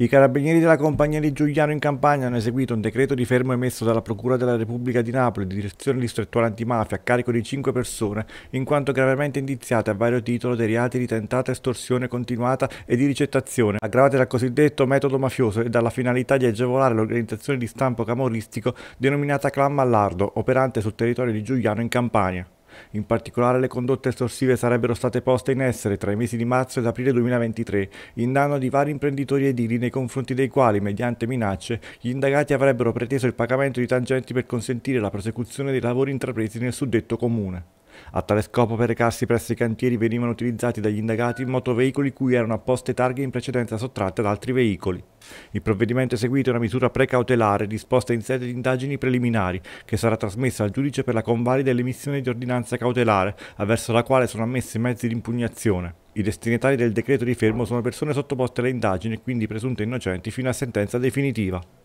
I carabinieri della compagnia di Giuliano in Campania hanno eseguito un decreto di fermo emesso dalla Procura della Repubblica di Napoli, di direzione distrettuale antimafia, a carico di cinque persone, in quanto gravemente indiziate a vario titolo dei reati di tentata estorsione continuata e di ricettazione, aggravate dal cosiddetto metodo mafioso e dalla finalità di agevolare l'organizzazione di stampo camoristico denominata Clan Mallardo, operante sul territorio di Giuliano in Campania. In particolare le condotte estorsive sarebbero state poste in essere tra i mesi di marzo ed aprile 2023 in danno di vari imprenditori edili nei confronti dei quali, mediante minacce, gli indagati avrebbero preteso il pagamento di tangenti per consentire la prosecuzione dei lavori intrapresi nel suddetto comune. A tale scopo per recarsi presso i cantieri venivano utilizzati dagli indagati motoveicoli cui erano apposte targhe in precedenza sottratte ad altri veicoli. Il provvedimento eseguito è una misura precautelare disposta in sede di indagini preliminari che sarà trasmessa al giudice per la convalida e l'emissione di ordinanza cautelare avverso la quale sono ammessi mezzi di impugnazione. I destinatari del decreto di fermo sono persone sottoposte alle indagini e quindi presunte innocenti fino a sentenza definitiva.